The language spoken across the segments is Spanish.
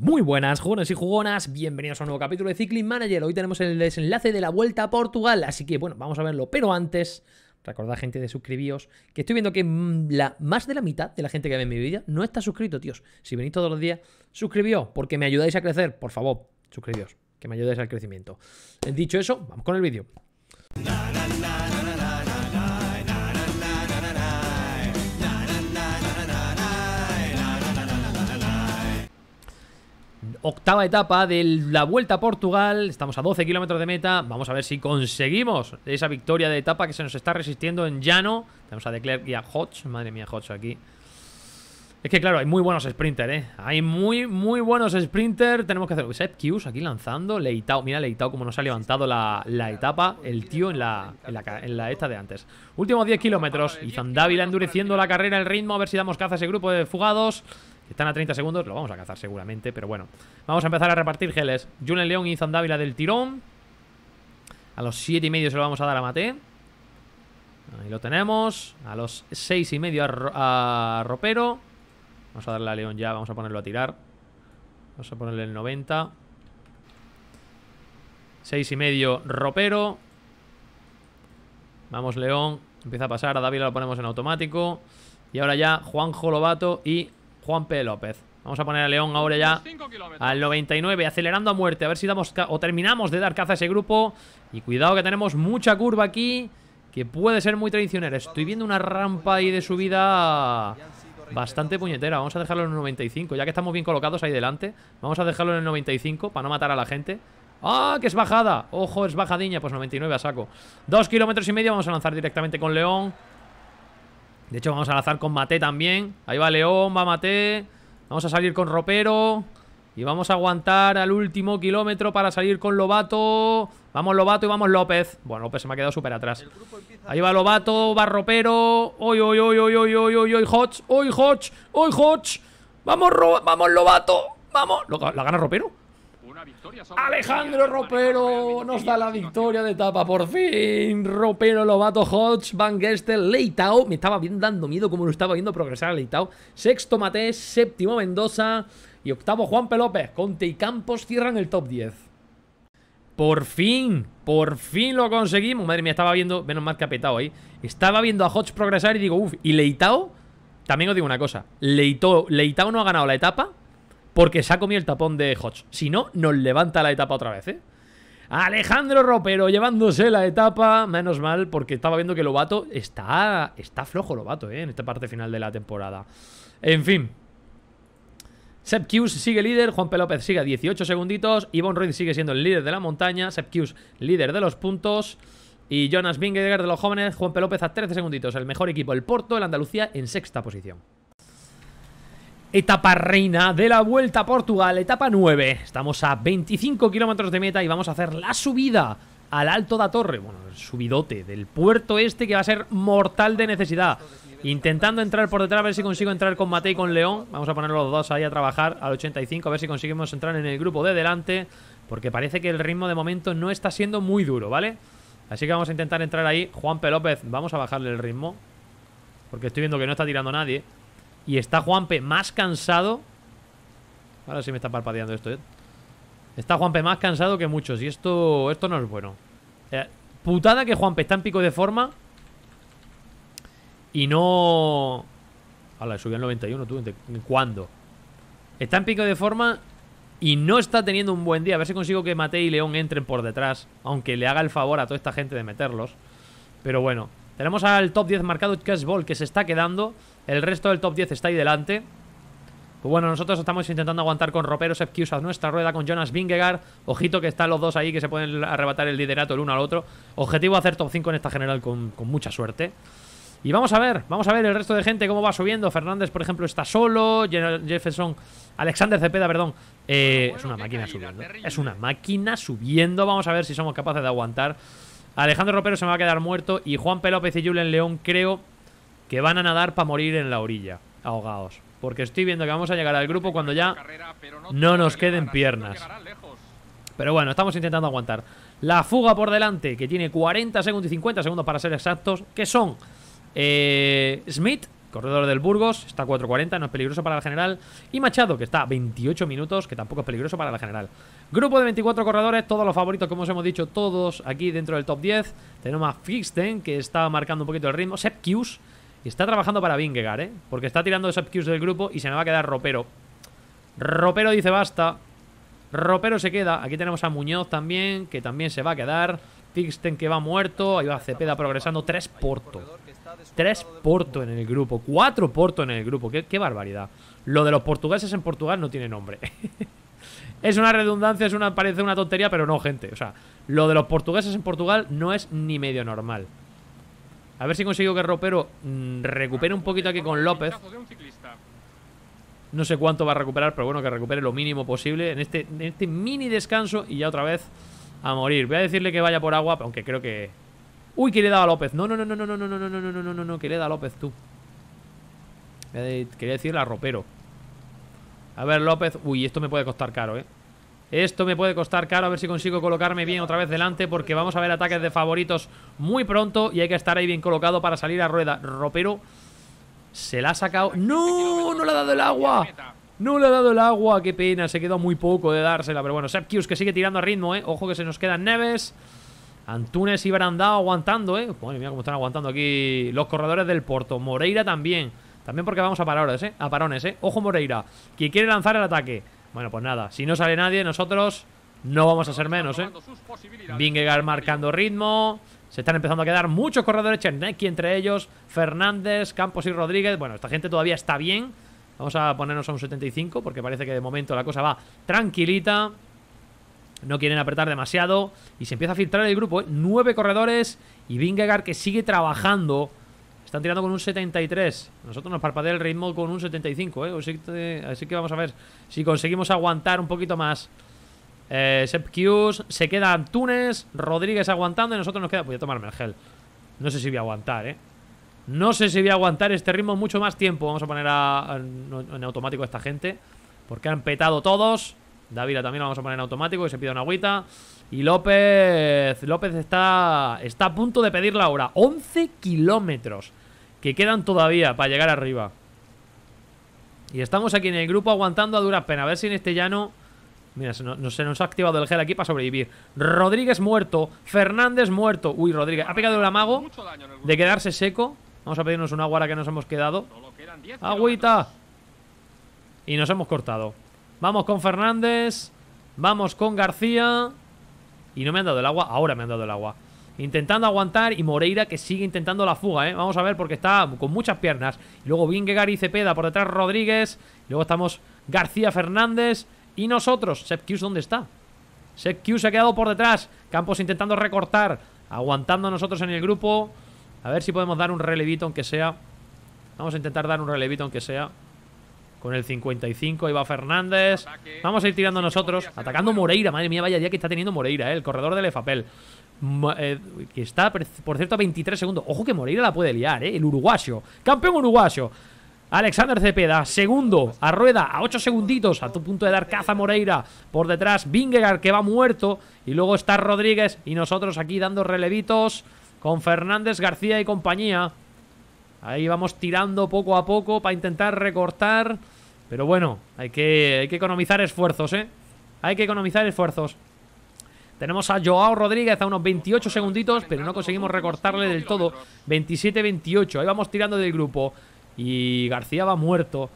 Muy buenas, jugones y jugonas, bienvenidos a un nuevo capítulo de Cycling Manager. Hoy tenemos el desenlace de la Vuelta a Portugal, así que bueno, vamos a verlo. Pero antes, recordad gente de suscribíos, que estoy viendo que mm, la, más de la mitad de la gente que ve mi vídeo no está suscrito, tíos. Si venís todos los días, suscribíos, porque me ayudáis a crecer, por favor, suscribíos, que me ayudáis al crecimiento. Dicho eso, vamos con el vídeo. octava etapa de la Vuelta a Portugal. Estamos a 12 kilómetros de meta. Vamos a ver si conseguimos esa victoria de etapa que se nos está resistiendo en llano. Tenemos a Declerc y a Hodge. Madre mía, Hodge aquí. Es que claro, hay muy buenos sprinters, ¿eh? Hay muy, muy buenos sprinters. Tenemos que hacer... set aquí lanzando. Leitao, mira Leitao como nos ha levantado la, etapa. El tío en la, en la, esta de antes. Últimos 10 kilómetros. Y Zandávila endureciendo la carrera, el ritmo. A ver si damos caza a ese grupo de fugados. Están a 30 segundos, lo vamos a cazar seguramente, pero bueno. Vamos a empezar a repartir geles. Julen León y Dávila del tirón. A los 7 y medio se lo vamos a dar a Mate. Ahí lo tenemos. A los 6 y medio a, a, Ropero. Vamos a darle a León ya, vamos a ponerlo a tirar. Vamos a ponerle el 90. 6 y medio Ropero. Vamos León. Empieza a pasar, a Dávila lo ponemos en automático. Y ahora ya Juan Jolobato y Juan P. López. Vamos a poner a León ahora ya al 99, acelerando a muerte. A ver si damos o terminamos de dar caza a ese grupo. Y cuidado que tenemos mucha curva aquí, que puede ser muy tradicional. Estoy viendo una rampa ahí de subida bastante puñetera. Vamos a dejarlo en el 95, ya que estamos bien colocados ahí delante. Vamos a dejarlo en el 95 para no matar a la gente. ¡Ah, que es bajada! Ojo, es bajadiña, pues 99 a saco. Dos kilómetros y medio, vamos a lanzar directamente con León. De hecho, vamos a lanzar con Mate también. Ahí va León, va Mate. Vamos a salir con Ropero. Y vamos a aguantar al último kilómetro para salir con Lobato. Vamos Lobato y vamos López. Bueno, López se me ha quedado súper atrás. Ahí va Lobato, va Ropero. ¡Oy, oy, oy, oy, oy, oy, oy, ¡Oy, Hodge! ¡Oy, Hodge! ¡Vamos, vamos Lobato! ¡Vamos! ¿La gana Ropero? Alejandro Ropero nos da la victoria de etapa, por fin. Ropero, Lobato, Hodge, Van Gestel, Leitao. Me estaba bien dando miedo como lo estaba viendo progresar Leitao. Sexto Matés, séptimo Mendoza y octavo Juan Pelópez. Conte y Campos cierran el top 10. Por fin, por fin lo conseguimos. Madre mía, estaba viendo, menos mal que ha petado ahí. Estaba viendo a Hodge progresar y digo, uff, ¿y Leitao? También os digo una cosa, Leitao, Leitao no ha ganado la etapa porque se ha comido el tapón de Hodge. Si no, nos levanta la etapa otra vez, ¿eh? Alejandro Ropero llevándose la etapa, menos mal, porque estaba viendo que Lobato está, está flojo Lobato, ¿eh? En esta parte final de la temporada. En fin. Seb sigue líder, Juan Pelópez sigue a 18 segunditos, Ivonne Ruiz sigue siendo el líder de la montaña, Seb líder de los puntos y Jonas Vingegaard de los jóvenes, Juan Pelópez a 13 segunditos, el mejor equipo, el Porto, el Andalucía en sexta posición. Etapa reina de la Vuelta a Portugal, etapa 9. Estamos a 25 kilómetros de meta y vamos a hacer la subida al Alto da Torre. Bueno, el subidote del puerto este que va a ser mortal de necesidad. Intentando entrar por detrás, a ver si consigo entrar con Matei y con León. Vamos a poner los dos ahí a trabajar al 85, a ver si conseguimos entrar en el grupo de delante. Porque parece que el ritmo de momento no está siendo muy duro, ¿vale? Así que vamos a intentar entrar ahí. Juan Pelópez, vamos a bajarle el ritmo. Porque estoy viendo que no está tirando nadie. Y está Juanpe más cansado. Ahora sí me está parpadeando esto, ¿eh? Está Juanpe más cansado que muchos. Y esto, esto no es bueno. Eh, putada que Juanpe está en pico de forma. Y no... A Hala, subió al 91, tú. ¿Cuándo? Está en pico de forma y no está teniendo un buen día. A ver si consigo que Matei y León entren por detrás. Aunque le haga el favor a toda esta gente de meterlos. Pero bueno, tenemos al top 10 marcado Cash Ball que se está quedando. El resto del top 10 está ahí delante. Pues bueno, nosotros estamos intentando aguantar con Roperos, FQs a nuestra rueda, con Jonas Vingegaard. Ojito que están los dos ahí que se pueden arrebatar el liderato el uno al otro. Objetivo hacer top 5 en esta general con, mucha suerte. Y vamos a ver, vamos a ver el resto de gente cómo va subiendo. Fernández, por ejemplo, está solo. Jefferson, Alexander Cepeda, perdón. Eh, es una máquina subiendo. Es una máquina subiendo. Vamos a ver si somos capaces de aguantar. Alejandro Ropero se va a quedar muerto. Y Juan Pelópez y Julen León creo que van a nadar para morir en la orilla, ahogados. Porque estoy viendo que vamos a llegar al grupo cuando ya no nos queden piernas. Pero bueno, estamos intentando aguantar. La fuga por delante, que tiene 40 segundos y 50 segundos para ser exactos, que son eh, Smith, Corredor del Burgos está a 4.40, no es peligroso para la general. Y Machado, que está a 28 minutos, que tampoco es peligroso para la general. Grupo de 24 corredores, todos los favoritos, como os hemos dicho, todos aquí dentro del top 10. Tenemos a Fixten, que está marcando un poquito el ritmo. Sepkius, Y está trabajando para Bingegar, ¿eh? Porque está tirando Sepkius del grupo y se me va a quedar Ropero. Ropero dice basta. Ropero se queda. Aquí tenemos a Muñoz también, que también se va a quedar. Tixten que va muerto. Ahí va Cepeda progresando. Tres Porto. Tres Porto en el grupo. Cuatro Porto en el grupo. Qué, barbaridad. Lo de los portugueses en Portugal no tiene nombre. es una redundancia, es una, parece una tontería, pero no, gente. O sea, lo de los portugueses en Portugal no es ni medio normal. A ver si consigo que Ropero mm, recupere un poquito aquí con López. No sé cuánto va a recuperar, pero bueno, que recupere lo mínimo posible en este, en este mini descanso y ya otra vez a morir. Voy a decirle que vaya por agua, aunque creo que... ¡Uy, que le he dado a López! No, no, no, no, no, no, no, no, no, no, no, no, no, no, que le he dado a López, tú. Quería decirle a ropero. A ver, López. Uy, esto me puede costar caro, ¿eh? Esto me puede costar caro, a ver si consigo colocarme bien otra vez delante Porque vamos a ver ataques de favoritos muy pronto Y hay que estar ahí bien colocado para salir a rueda Ropero se la ha sacado ¡No! ¡No le ha dado el agua! No le ha dado el agua, qué pena, se quedó muy poco de dársela. Pero bueno, Sepkius que sigue tirando a ritmo, ¿eh? Ojo que se nos quedan Neves. Antunes y Brandao aguantando, ¿eh? cómo están aguantando aquí los corredores del Porto. Moreira también. También porque vamos a parones, ¿eh? A parones, ¿eh? Ojo Moreira, que quiere lanzar el ataque. Bueno, pues nada, si no sale nadie, nosotros no vamos a ser menos, ¿eh? Vingegaard marcando ritmo. Se están empezando a quedar muchos corredores. Chernecki entre ellos. Fernández, Campos y Rodríguez. Bueno, esta gente todavía está bien Vamos a ponernos a un 75 porque parece que de momento la cosa va tranquilita. No quieren apretar demasiado y se empieza a filtrar el grupo. ¿eh? Nueve corredores y Vingegaard que sigue trabajando. Están tirando con un 73. Nosotros nos parpadea el ritmo con un 75. ¿eh? Así que vamos a ver si conseguimos aguantar un poquito más. Eh, se queda Antunes, Rodríguez aguantando y nosotros nos queda... Voy a tomarme el gel. No sé si voy a aguantar, ¿eh? No sé si voy a aguantar este ritmo mucho más tiempo. Vamos a poner en automático a esta gente. Porque han petado todos. Davila también lo vamos a poner en automático y se pide una agüita. Y López. López está. Está a punto de pedir la hora. 11 kilómetros. Que quedan todavía para llegar arriba. Y estamos aquí en el grupo aguantando a duras penas. A ver si en este llano. Mira, se se nos, ha activado el gel aquí para sobrevivir. Rodríguez muerto. Fernández muerto. Uy, Rodríguez. Ha pegado el amago de quedarse seco. Vamos a pedirnos un agua ahora que nos hemos quedado. ¡Agüita! Y nos hemos cortado. Vamos con Fernández. Vamos con García. Y no me han dado el agua. Ahora me han dado el agua. Intentando aguantar y Moreira que sigue intentando la fuga, ¿eh? Vamos a ver porque está con muchas piernas. Y luego Vingegar y Cepeda por detrás Rodríguez. luego estamos García Fernández y nosotros. Sepkius, ¿dónde está? Sepkius se ha quedado por detrás. Campos intentando recortar, aguantando nosotros en el grupo. A ver si podemos dar un relevito aunque sea Vamos a intentar dar un relevito aunque sea Con el 55 Ahí va Fernández Vamos a ir tirando nosotros Atacando Moreira Madre mía, vaya día que está teniendo Moreira eh, El corredor del Efapel mm, eh, Que está, por cierto, a 23 segundos Ojo que Moreira la puede liar, eh, El uruguayo Campeón uruguayo Alexander Cepeda, segundo, a rueda, a 8 segunditos, a tu punto de dar caza Moreira. Por detrás, Vingegaard, que va muerto. Y luego está Rodríguez y nosotros aquí dando relevitos con Fernández García y compañía. Ahí vamos tirando poco a poco para intentar recortar. Pero bueno, hay que, economizar esfuerzos, ¿eh? Hay que economizar esfuerzos. Tenemos a Joao Rodríguez a unos 28 segunditos, pero no conseguimos recortarle del todo. 27-28. Ahí vamos tirando del grupo. Y García va muerto.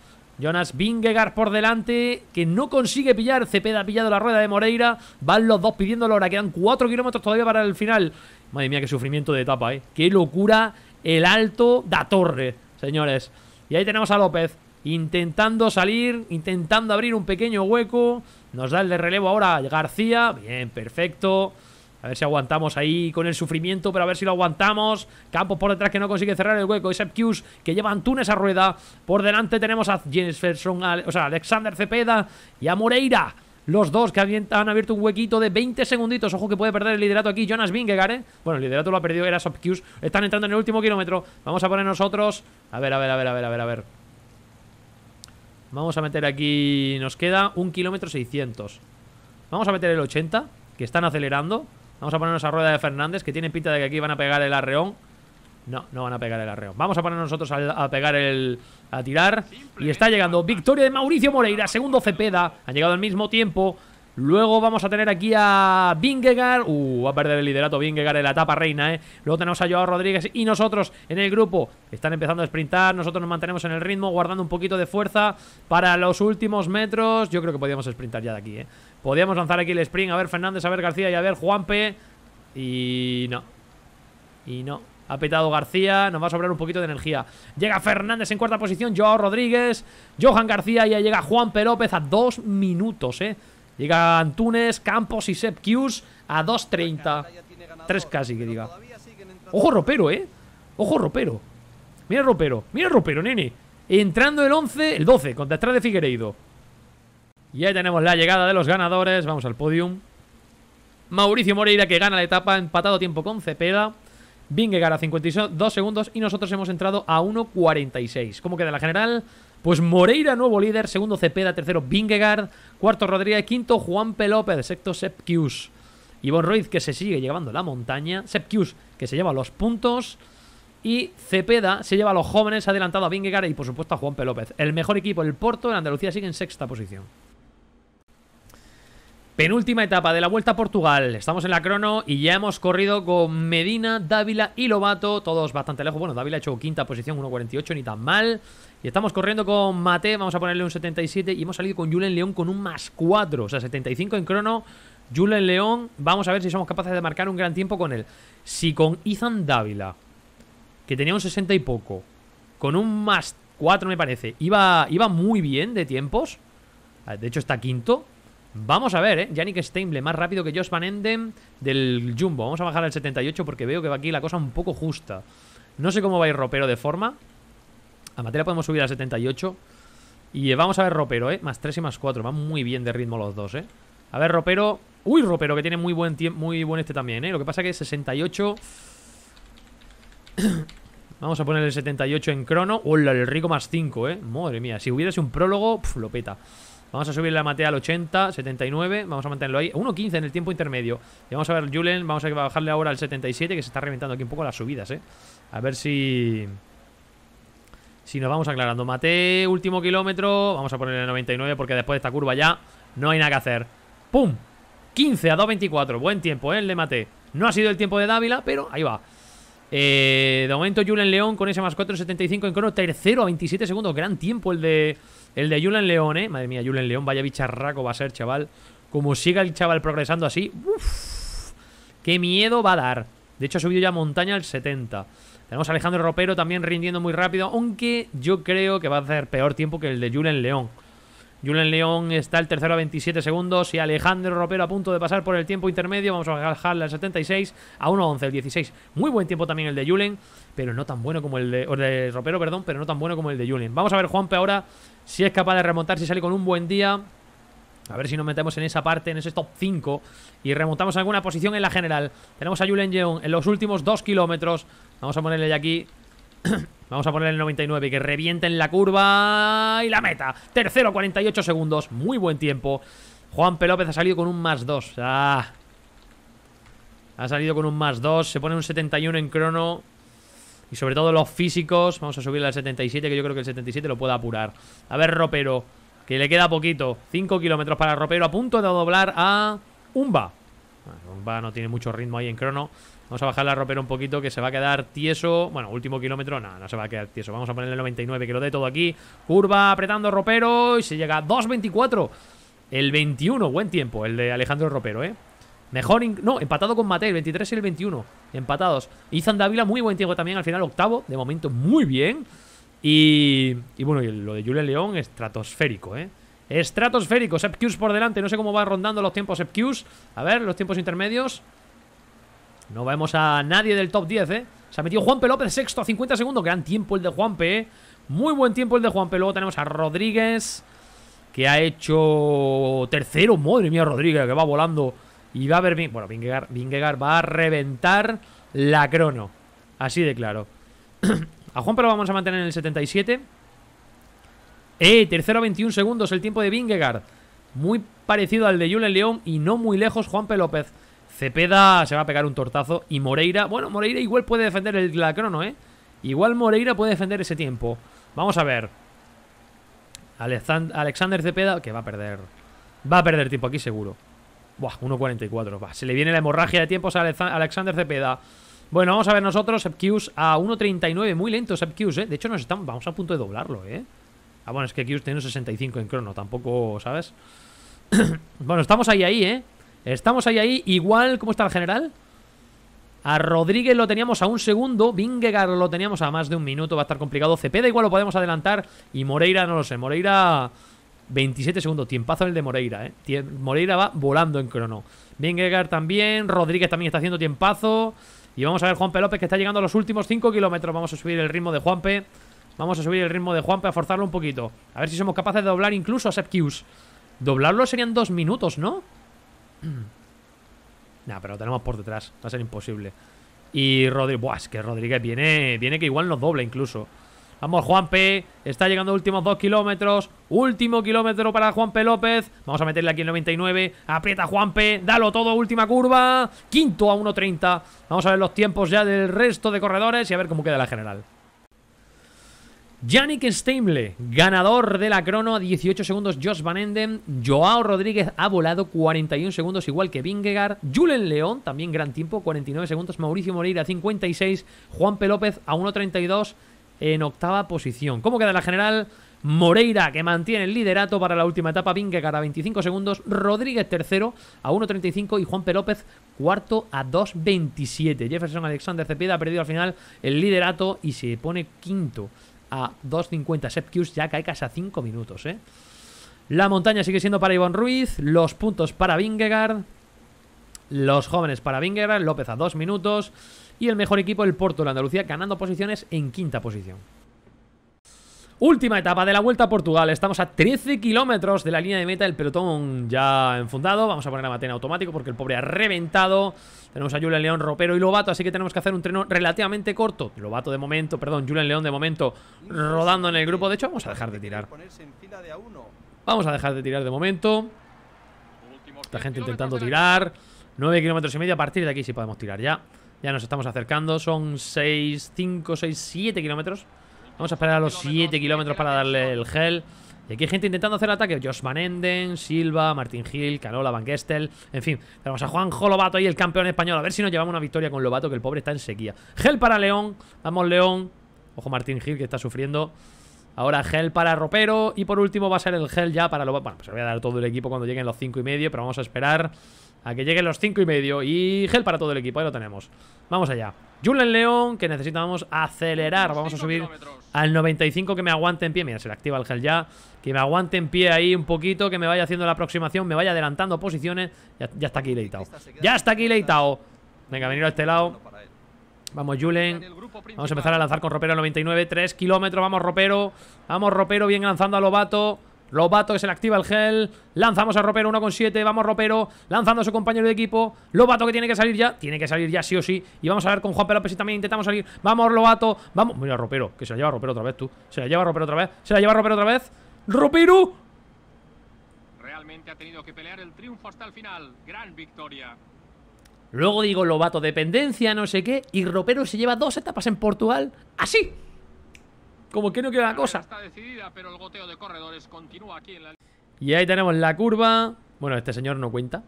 Jonas Vingegaard por delante, que no consigue pillar. Cepeda ha pillado la rueda de Moreira. Van los dos pidiéndolo ahora. Quedan 4 kilómetros todavía para el final. Madre mía, qué sufrimiento de etapa, ¿eh? Qué locura el alto da torre, señores. Y ahí tenemos a López intentando salir, intentando abrir un pequeño hueco. Nos da el de relevo ahora García. Bien, perfecto. A ver si aguantamos ahí con el sufrimiento, pero a ver si lo aguantamos. Campos por detrás que no consigue cerrar el hueco. Y Qs que lleva Antunes a rueda. Por delante tenemos a o sea, Alexander Cepeda y a Moreira. Los dos que han abierto un huequito de 20 segunditos. Ojo que puede perder el liderato aquí. Jonas Vingegaard, ¿eh? Bueno, el liderato lo ha perdido. Era Sopkius. Están entrando en el último kilómetro. Vamos a poner nosotros. A ver, a ver, a ver, a ver, a ver, a ver. Vamos a meter aquí. Nos queda un kilómetro 600. Vamos a meter el 80. Que están acelerando. Vamos a ponernos a rueda de Fernández, que tiene pinta de que aquí van a pegar el arreón. No, no van a pegar el arreón. Vamos a poner nosotros a, a pegar el... a tirar. Y está llegando victoria de Mauricio Moreira, segundo Cepeda. Han llegado al mismo tiempo. Luego vamos a tener aquí a Bingegar, Uh, va a perder el liderato Bingegar en la etapa reina, ¿eh? Luego tenemos a Joao Rodríguez y nosotros en el grupo. Están empezando a sprintar. Nosotros nos mantenemos en el ritmo, guardando un poquito de fuerza para los últimos metros. Yo creo que podíamos sprintar ya de aquí, ¿eh? Podíamos lanzar aquí el sprint. A ver Fernández, a ver García y a ver Juanpe. Y no. Y no. Ha petado García, nos va a sobrar un poquito de energía. Llega Fernández en cuarta posición, Joao Rodríguez, Johan García y ahí llega Juan P. López a dos minutos, ¿eh? Llegan Túnez, Campos y Kius a 2.30. tres casi que diga. Ojo ropero, ¿eh? Ojo ropero. Mira ropero, mira ropero, nene. Entrando el 11, el 12, contra atrás de Figueiredo. Y ahí tenemos la llegada de los ganadores. Vamos al podium. Mauricio Moreira que gana la etapa, empatado tiempo con Cepeda. Vingegaard a 52 segundos y nosotros hemos entrado a 1.46. ¿Cómo queda la general? Pues Moreira, nuevo líder. Segundo Cepeda. Tercero Vingegaard. Cuarto Rodríguez. Quinto Juan López. Sexto Sepp y Ivonne que se sigue llevando la montaña. Sepp que se lleva los puntos. Y Cepeda se lleva a los jóvenes, adelantado a Vingegaard y por supuesto a Juan Pelópez. El mejor equipo, el Porto, en Andalucía sigue en sexta posición. Penúltima etapa de la Vuelta a Portugal. Estamos en la crono y ya hemos corrido con Medina, Dávila y Lobato. Todos bastante lejos. Bueno, Dávila ha hecho quinta posición, 1.48, ni tan mal. Y estamos corriendo con Mate, vamos a ponerle un 77 y hemos salido con Julen León con un más 4, o sea, 75 en crono, Julen León, vamos a ver si somos capaces de marcar un gran tiempo con él. Si con Ethan Dávila, que tenía un 60 y poco, con un más 4 me parece, iba, iba muy bien de tiempos, eh, de hecho está quinto, Vamos a ver, ¿eh? Yannick Steinble, más rápido que Josh Van Enden del Jumbo. Vamos a bajar al 78 porque veo que va aquí la cosa un poco justa. No sé cómo va a ir Ropero de forma. A materia podemos subir a 78. Y eh, vamos a ver ropero, ¿eh? Más 3 y más 4. Van muy bien de ritmo los dos, ¿eh? A ver, ropero. Uy, ropero, que tiene muy buen muy buen este también, ¿eh? Lo que pasa que es 68. Vamos a poner el 78 en crono. Hola, el rico más 5, ¿eh? Madre mía, si hubiese un prólogo, lo peta. Vamos a subir la matea al 80, 79. Vamos a mantenerlo ahí. 1.15 en el tiempo intermedio. Y vamos a ver, Julen, vamos a bajarle ahora al 77, que se está reventando aquí un poco las subidas, ¿eh? A ver si... Si nos vamos aclarando. mate último kilómetro. Vamos a ponerle 99 porque después de esta curva ya no hay nada que hacer. ¡Pum! 15 a 2.24. Buen tiempo, él ¿eh? El de Maté. No ha sido el tiempo de Dávila, pero ahí va. Eh, de momento Julen León con ese más 4.75 en crono. Tercero a 27 segundos. Gran tiempo el de, el de Julen León, ¿eh? Madre mía, Julen León. Vaya bicharraco va a ser, chaval. Como siga el chaval progresando así. Uf, ¡Qué miedo va a dar! De hecho ha subido ya montaña al 70. Tenemos a Alejandro Ropero también rindiendo muy rápido, aunque yo creo que va a hacer peor tiempo que el de Julen León. Julen León está el tercero a 27 segundos y Alejandro Ropero a punto de pasar por el tiempo intermedio. Vamos a bajarle al 76 a 1.11, el 16. Muy buen tiempo también el de Julen, pero no tan bueno como el de, de Ropero, perdón, pero no tan bueno como el de Julen. Vamos a ver Juanpe ahora si es capaz de remontar, si sale con un buen día. A ver si nos metemos en esa parte, en ese top 5 y remontamos alguna posición en la general. Tenemos a Julien Yeon en los últimos 2 kilómetros. Vamos a ponerle ya aquí Vamos a ponerle el 99 que reviente en la curva y la meta. Tercero, 48 segundos. Muy buen tiempo. Juan P. López ha salido con un más 2. Ah. Ha salido con un más 2. Se pone un 71 en crono. Y sobre todo los físicos. Vamos a subirle al 77, que yo creo que el 77 lo puede apurar. A ver, Ropero. Y le queda poquito. 5 kilómetros para Ropero, a punto de doblar a Umba. Umba no tiene mucho ritmo ahí en crono. Vamos a bajar la Ropero un poquito, que se va a quedar tieso. Bueno, último kilómetro, no, no se va a quedar tieso. Vamos a ponerle 99, que lo dé todo aquí. Curva apretando Ropero y se llega a 2.24. El 21, buen tiempo, el de Alejandro Ropero, ¿eh? Mejor. No, empatado con Matei, el 23 y el 21. Empatados. Izan Dávila, muy buen tiempo también al final, octavo. De momento, muy bien. Y, bueno, lo de Julián León, estratosférico, ¿eh? Estratosférico, Sepkus por delante, no sé cómo va rondando los tiempos Sepkus. A ver, los tiempos intermedios. No vemos a nadie del top 10, ¿eh? Se ha metido Juanpe López sexto a 50 segundos. Gran tiempo el de Juanpe, ¿eh? Muy buen tiempo el de Juanpe. Luego tenemos a Rodríguez, que ha hecho tercero. Madre mía, Rodríguez, que va volando. Y va a haber... Bueno, Vingegar va a reventar la crono. Así de claro. A lo vamos a mantener en el 77. ¡Eh! Tercero a 21 segundos el tiempo de Vingegaard. Muy parecido al de Julen León y no muy lejos Juanpe López. Cepeda se va a pegar un tortazo y Moreira... Bueno, Moreira igual puede defender el, la crono, ¿eh? Igual Moreira puede defender ese tiempo. Vamos a ver. Alexander Cepeda, que va a perder. Va a perder tiempo aquí seguro. Buah, 1.44. Se le viene la hemorragia de tiempos a Alexander Cepeda. Bueno, vamos a ver nosotros Sepkius a 1.39. Muy lento Sepkius, ¿eh? De hecho, nos estamos, vamos a punto de doblarlo, ¿eh? Ah, bueno, es que Kius tiene un 65 en crono. Tampoco, ¿sabes? bueno, estamos ahí, ahí, ¿eh? Estamos ahí, ahí. Igual, ¿cómo está el general? A Rodríguez lo teníamos a un segundo. Vingegaard lo teníamos a más de un minuto. Va a estar complicado. Cepeda igual lo podemos adelantar. Y Moreira, no lo sé. Moreira... 27 segundos, tiempazo el de Moreira, ¿eh? Moreira va volando en crono. Vingegaard también, Rodríguez también está haciendo tiempazo. Y vamos a ver Juanpe López que está llegando a los últimos 5 kilómetros. Vamos a subir el ritmo de Juanpe. Vamos a subir el ritmo de Juanpe, a forzarlo un poquito. A ver si somos capaces de doblar incluso a Sepkius. Doblarlo serían dos minutos, ¿no? nah, pero lo tenemos por detrás. Va a ser imposible. Y Rodríguez... Buah, es que Rodríguez viene, viene que igual nos dobla incluso. Vamos, Juanpe. Está llegando últimos dos kilómetros. Último kilómetro para Juanpe López. Vamos a meterle aquí el 99. Aprieta Juanpe. Dalo todo. Última curva. Quinto a 1.30. Vamos a ver los tiempos ya del resto de corredores y a ver cómo queda la general. Yannick Steimle, ganador de la crono, a 18 segundos Josh Van Enden. Joao Rodríguez ha volado 41 segundos, igual que Vingegaard. Julen León, también gran tiempo, 49 segundos. Mauricio Moreira, 56. Juan P. López, a 1.32 en octava posición. ¿Cómo queda la general? Moreira, que mantiene el liderato para la última etapa, Vingegaard a 25 segundos, Rodríguez tercero a 1.35 y Juan P. López cuarto a 2.27. Jefferson Alexander Cepeda ha perdido al final el liderato y se pone quinto a 2.50. Kius ya cae casi a 5 minutos, ¿eh? La montaña sigue siendo para Iván Ruiz, los puntos para Vingegaard, los jóvenes para Vingegaard, López a 2 minutos, y el mejor equipo, el Porto de Andalucía, ganando posiciones en quinta posición. Última etapa de la Vuelta a Portugal. Estamos a 13 kilómetros de la línea de meta. El pelotón ya enfundado. Vamos a poner a Matena automático porque el pobre ha reventado. Tenemos a Julian León, Ropero y Lobato, así que tenemos que hacer un treno relativamente corto. Lobato de momento, perdón, Julian León de momento rodando en el grupo. De hecho, vamos a dejar de tirar. Vamos a dejar de tirar de momento. Esta gente intentando tirar. 9 kilómetros y medio. A partir de aquí sí podemos tirar ya. Ya nos estamos acercando. Son 6, 5, 6, 7 kilómetros. Vamos a esperar a los 7 kilómetros para darle el gel. Y aquí hay gente intentando hacer ataque. Josh Van Enden, Silva, Martín Gil, Canola, Van Gestel. En fin, tenemos a Juanjo Lobato ahí, el campeón español. A ver si nos llevamos una victoria con Lobato, que el pobre está en sequía. Gel para León. Vamos, León. Ojo, Martín Gil, que está sufriendo. Ahora gel para Ropero. Y por último va a ser el gel ya para Lobato. Bueno, pues se lo voy a dar todo el equipo cuando lleguen los 5 y medio, pero vamos a esperar. A que lleguen los 5 y medio. Y gel para todo el equipo. Ahí lo tenemos. Vamos allá. Julen León, que necesitamos acelerar. Vamos a subir al 95 que me aguante en pie. Mira, se le activa el gel ya. Que me aguante en pie ahí un poquito. Que me vaya haciendo la aproximación. Me vaya adelantando posiciones. Ya, está aquí Leitao. Ya está aquí Leitao. Venga, venir a este lado. Vamos, Julen. Vamos a empezar a lanzar con Ropero al 99. 3 kilómetros. Vamos, Ropero. Vamos, Ropero. Bien lanzando a Lobato. Lobato que se le activa el gel. Lanzamos a Ropero, 1,7. Vamos Ropero, lanzando a su compañero de equipo. Lobato que tiene que salir ya. Tiene que salir ya sí o sí. Y vamos a ver con Juan Pelópez si también intentamos salir. Vamos Lobato, vamos. Mira Ropero, que se la lleva Ropero otra vez tú. Se la lleva Ropero otra vez. Se la lleva Ropero otra vez. ¡Ropero! Realmente ha tenido que pelear el triunfo hasta el final. Gran victoria. Luego digo Lobato, dependencia, no sé qué. Y Ropero se lleva dos etapas en Portugal. ¡Así! Como que no queda la cosa. Y ahí tenemos la curva. Bueno, este señor no cuenta.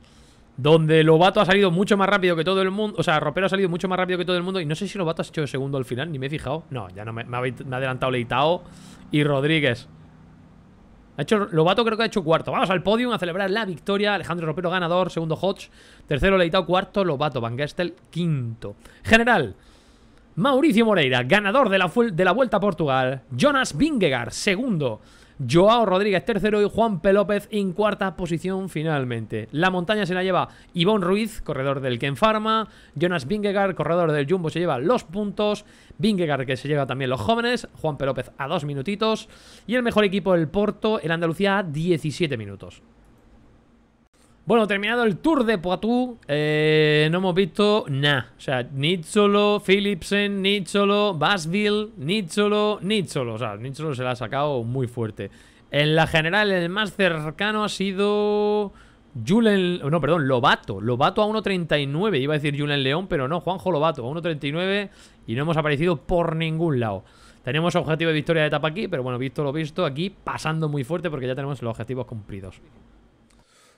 Donde Lobato ha salido mucho más rápido que todo el mundo. O sea, Ropero ha salido mucho más rápido que todo el mundo. Y no sé si Lobato ha hecho segundo al final, ni me he fijado. No, ya no me, ha, adelantado Leitao y Rodríguez. Ha hecho, Lobato creo que ha hecho cuarto. Vamos al podium a celebrar la victoria. Alejandro Ropero ganador, segundo Hodge, tercero Leitao, cuarto Lobato, Van Gestel quinto. General, Mauricio Moreira, ganador de la, Vuelta a Portugal. Jonas Vingegaard, segundo. Joao Rodríguez, tercero. Y Juan P. en cuarta posición finalmente. La montaña se la lleva Ivonne Ruiz, corredor del Ken Pharma. Jonas Vingegaard, corredor del Jumbo, se lleva los puntos. Vingegaard, que se lleva también los jóvenes. Juan P. a dos minutitos. Y el mejor equipo, el Porto, el Andalucía a 17 minutos. Bueno, terminado el Tour de Poitou, eh, no hemos visto nada. O sea, Nicholo, Philipsen, Nicholo, Basville, Nicholo, Nicholo. O sea, Nicholo se la ha sacado muy fuerte. En la general, el más cercano ha sido... Julen... No, perdón, Lobato. Lobato a 1.39. Iba a decir Julen León, pero no, Juanjo Lobato a 1.39 y no hemos aparecido por ningún lado. Tenemos objetivo de victoria de etapa aquí, pero bueno, visto lo visto, aquí pasando muy fuerte porque ya tenemos los objetivos cumplidos.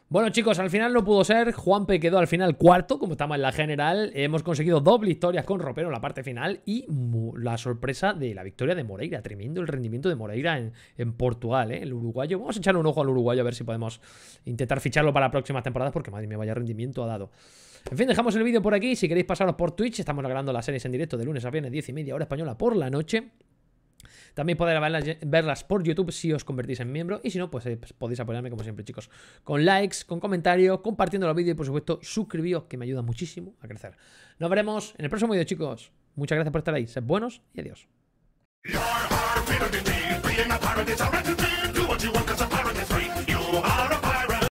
Bueno chicos, al final no pudo ser, Juanpe quedó al final cuarto, como estamos en la general, hemos conseguido dos victorias con Ropero en la parte final y la sorpresa de la victoria de Moreira, tremendo el rendimiento de Moreira en, Portugal, ¿eh? el uruguayo, vamos a echarle un ojo al uruguayo a ver si podemos intentar ficharlo para próximas temporadas porque madre mía, vaya rendimiento ha dado. En fin, dejamos el vídeo por aquí, si queréis pasaros por Twitch, estamos grabando las series en directo de lunes a viernes 10 y media hora española por la noche. También podéis verlas, por YouTube si os convertís en miembro. Y si no, pues, eh, pues podéis apoyarme como siempre, chicos. Con likes, con comentarios, compartiendo los vídeos y por supuesto suscribíos, que me ayuda muchísimo a crecer. Nos veremos en el próximo vídeo, chicos. Muchas gracias por estar ahí. Sed buenos y adiós.